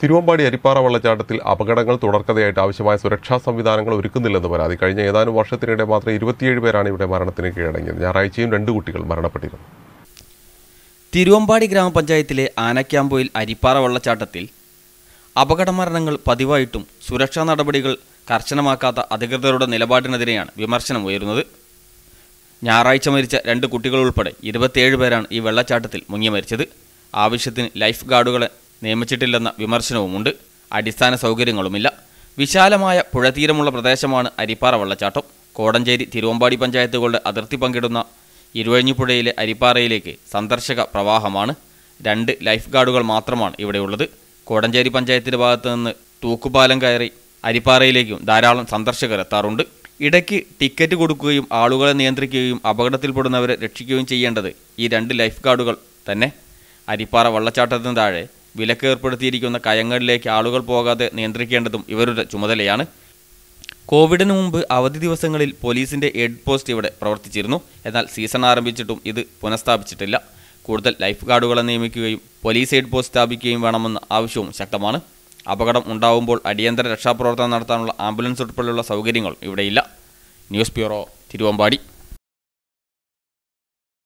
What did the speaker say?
തിരുവമ്പാടി അരിപ്പാറ വെള്ളച്ചാട്ടത്തിൽ അപകടങ്ങൾ തുടർക്കഥയായിട്ട് ആവശ്യമായ സുരക്ഷാ സംവിധാനങ്ങൾ ഒരുക്കുന്നില്ലെന്ന് പരാതി കഴിഞ്ഞ ഏതാനും വർഷത്തിനിടെ മാത്രം ഇരുപത്തിയേഴ് പേരാണ് ഇവിടെ മരണത്തിന് കീഴടങ്ങിയത് ഞായറാഴ്ചയും രണ്ട് കുട്ടികൾ മരണപ്പെട്ടിരുന്നു തിരുവമ്പാടി ഗ്രാമപഞ്ചായത്തിലെ ആനക്യാമ്പോയിൽ അരിപ്പാറ വെള്ളച്ചാട്ടത്തിൽ അപകടമരണങ്ങൾ പതിവായിട്ടും സുരക്ഷാ നടപടികൾ കർശനമാക്കാത്ത അധികൃതരുടെ നിലപാടിനെതിരെയാണ് വിമർശനം ഉയരുന്നത് ഞായറാഴ്ച മരിച്ച രണ്ട് കുട്ടികൾ ഉൾപ്പെടെ ഇരുപത്തിയേഴ് പേരാണ് ഈ വെള്ളച്ചാട്ടത്തിൽ മുങ്ങി മരിച്ചത് ആവശ്യത്തിന് ലൈഫ് ഗാർഡുകളെ നിയമിച്ചിട്ടില്ലെന്ന വിമർശനവുമുണ്ട് അടിസ്ഥാന സൗകര്യങ്ങളുമില്ല വിശാലമായ പുഴതീരമുള്ള പ്രദേശമാണ് അരിപ്പാറ വെള്ളച്ചാട്ടം കോടഞ്ചേരി തിരുവമ്പാടി പഞ്ചായത്തുകളുടെ അതിർത്തി പങ്കിടുന്ന ഇരുവഴിഞ്ഞിപ്പുഴയിലെ അരിപ്പാറയിലേക്ക് സന്ദർശക പ്രവാഹമാണ് രണ്ട് ലൈഫ് ഗാർഡുകൾ മാത്രമാണ് ഇവിടെയുള്ളത് കോടഞ്ചേരി പഞ്ചായത്തിൻ്റെ ഭാഗത്ത് നിന്ന് തൂക്കുപാലം കയറി അരിപ്പാറയിലേക്കും ധാരാളം സന്ദർശകർ എത്താറുണ്ട് ഇടയ്ക്ക് ടിക്കറ്റ് കൊടുക്കുകയും ആളുകളെ നിയന്ത്രിക്കുകയും അപകടത്തിൽപ്പെടുന്നവരെ രക്ഷിക്കുകയും ചെയ്യേണ്ടത് ഈ രണ്ട് ലൈഫ് ഗാർഡുകൾ തന്നെ അരിപ്പാറ വെള്ളച്ചാട്ടത്തിന് താഴെ വിലക്കേർപ്പെടുത്തിയിരിക്കുന്ന കയങ്ങളിലേക്ക് ആളുകൾ പോകാതെ നിയന്ത്രിക്കേണ്ടതും ഇവരുടെ ചുമതലയാണ് കോവിഡിന് മുമ്പ് അവധി ദിവസങ്ങളിൽ പോലീസിൻ്റെ എഡ് പോസ്റ്റ് ഇവിടെ പ്രവർത്തിച്ചിരുന്നു എന്നാൽ സീസൺ ആരംഭിച്ചിട്ടും ഇത് പുനഃസ്ഥാപിച്ചിട്ടില്ല കൂടുതൽ ലൈഫ് ഗാർഡുകളെ നിയമിക്കുകയും പോലീസ് എയ്ഡ് പോസ്റ്റ് സ്ഥാപിക്കുകയും വേണമെന്ന ആവശ്യവും ശക്തമാണ് അപകടം ഉണ്ടാവുമ്പോൾ അടിയന്തര രക്ഷാപ്രവർത്തനം നടത്താനുള്ള ആംബുലൻസ് ഉൾപ്പെടെയുള്ള സൗകര്യങ്ങൾ ഇവിടെയില്ല ന്യൂസ് ബ്യൂറോ തിരുവമ്പാടി